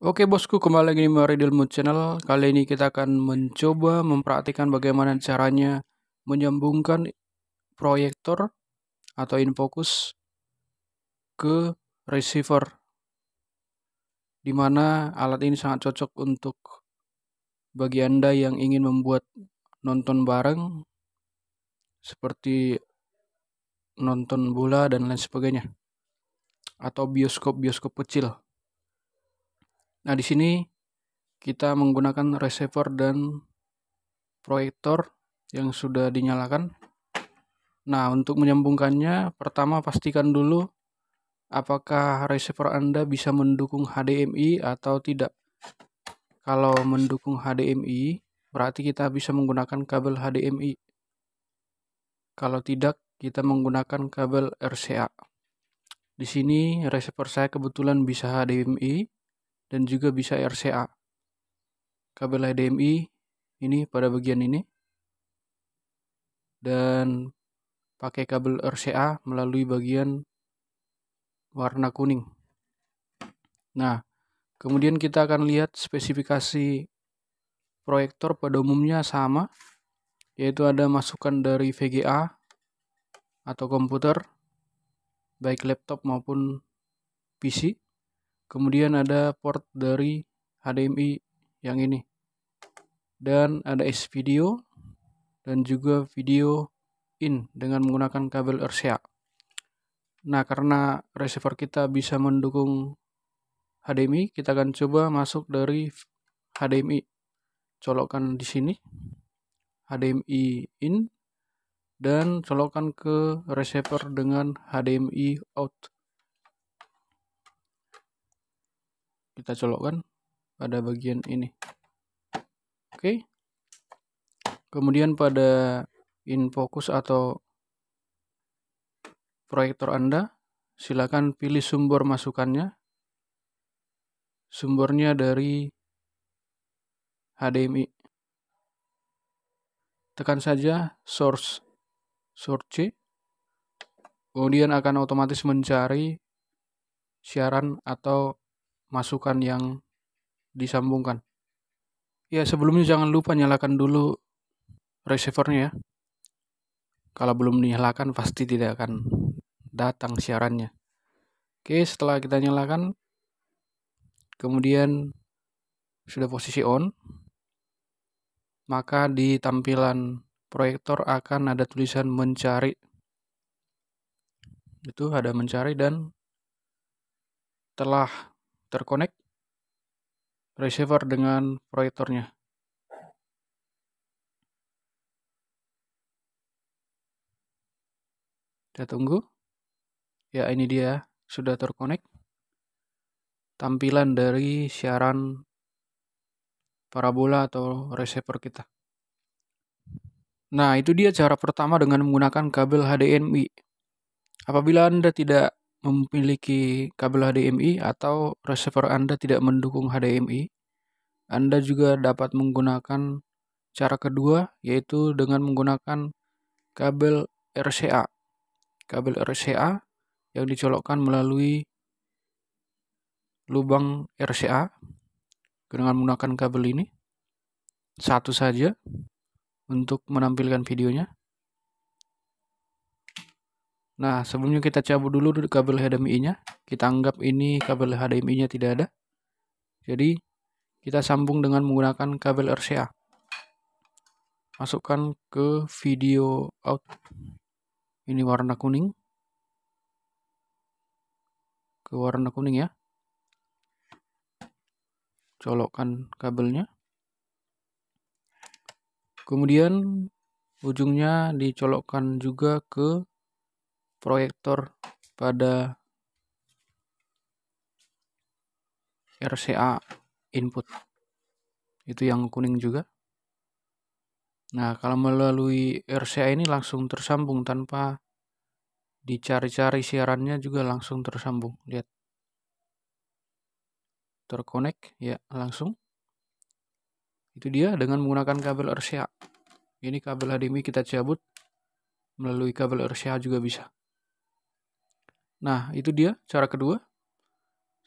Oke bosku, kembali lagi di Meridil Mood Channel. Kali ini kita akan mencoba memperhatikan bagaimana caranya menyambungkan proyektor atau infocus ke receiver. Dimana alat ini sangat cocok untuk bagi Anda yang ingin membuat nonton bareng seperti nonton bola dan lain sebagainya atau bioskop-bioskop kecil. Nah, di sini kita menggunakan receiver dan proyektor yang sudah dinyalakan. Nah, untuk menyambungkannya, pertama pastikan dulu apakah receiver Anda bisa mendukung HDMI atau tidak. Kalau mendukung HDMI, berarti kita bisa menggunakan kabel HDMI. Kalau tidak, kita menggunakan kabel RCA. Di sini receiver saya kebetulan bisa HDMI, dan juga bisa RCA. Kabel HDMI ini pada bagian ini. Dan pakai kabel RCA melalui bagian warna kuning. Nah, kemudian kita akan lihat spesifikasi proyektor pada umumnya sama, yaitu ada masukan dari VGA atau komputer, baik laptop maupun PC. Kemudian ada port dari HDMI yang ini. Dan ada S video dan juga video in dengan menggunakan kabel RCA. Nah, karena receiver kita bisa mendukung HDMI, kita akan coba masuk dari HDMI. Colokkan di sini HDMI in dan colokkan ke receiver dengan HDMI out. kita colokkan pada bagian ini oke okay. kemudian pada in focus atau proyektor anda silakan pilih sumber masukannya sumbernya dari HDMI tekan saja source source C kemudian akan otomatis mencari siaran atau masukan yang disambungkan. Ya, sebelumnya jangan lupa nyalakan dulu receivernya ya. Kalau belum dinyalakan pasti tidak akan datang siarannya. Oke, setelah kita nyalakan kemudian sudah posisi on, maka di tampilan proyektor akan ada tulisan mencari. Itu ada mencari dan telah terkonek receiver dengan proyektornya. Kita tunggu. Ya, ini dia sudah terkonek. Tampilan dari siaran parabola atau receiver kita. Nah, itu dia cara pertama dengan menggunakan kabel HDMI. Apabila Anda tidak memiliki kabel HDMI atau receiver Anda tidak mendukung HDMI, Anda juga dapat menggunakan cara kedua yaitu dengan menggunakan kabel RCA. Kabel RCA yang dicolokkan melalui lubang RCA dengan menggunakan kabel ini satu saja untuk menampilkan videonya. Nah, sebelumnya kita cabut dulu kabel HDMI-nya. Kita anggap ini kabel HDMI-nya tidak ada. Jadi, kita sambung dengan menggunakan kabel RCA. Masukkan ke video out. Ini warna kuning. Ke warna kuning ya. Colokkan kabelnya. Kemudian ujungnya dicolokkan juga ke proyektor pada RCA input itu yang kuning juga nah kalau melalui RCA ini langsung tersambung tanpa dicari-cari siarannya juga langsung tersambung lihat terkonek ya langsung itu dia dengan menggunakan kabel RCA ini kabel HDMI kita cabut melalui kabel RCA juga bisa Nah, itu dia cara kedua.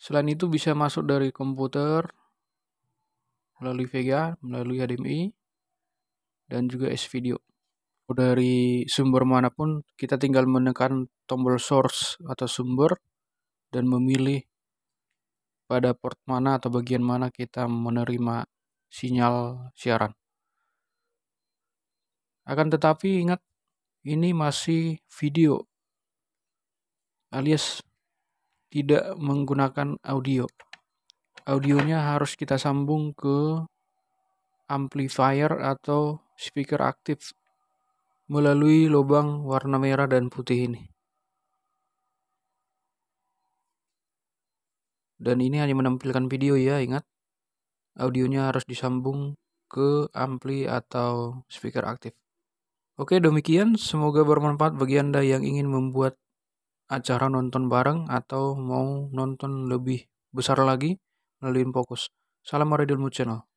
Selain itu bisa masuk dari komputer melalui VGA melalui HDMI, dan juga S-Video. Dari sumber manapun, kita tinggal menekan tombol source atau sumber dan memilih pada port mana atau bagian mana kita menerima sinyal siaran. Akan tetapi ingat, ini masih video alias tidak menggunakan audio. Audionya harus kita sambung ke amplifier atau speaker aktif melalui lubang warna merah dan putih ini. Dan ini hanya menampilkan video ya, ingat. Audionya harus disambung ke ampli atau speaker aktif. Oke, demikian. Semoga bermanfaat bagi Anda yang ingin membuat acara nonton bareng atau mau nonton lebih besar lagi melalui Fokus. Salam Radio Channel.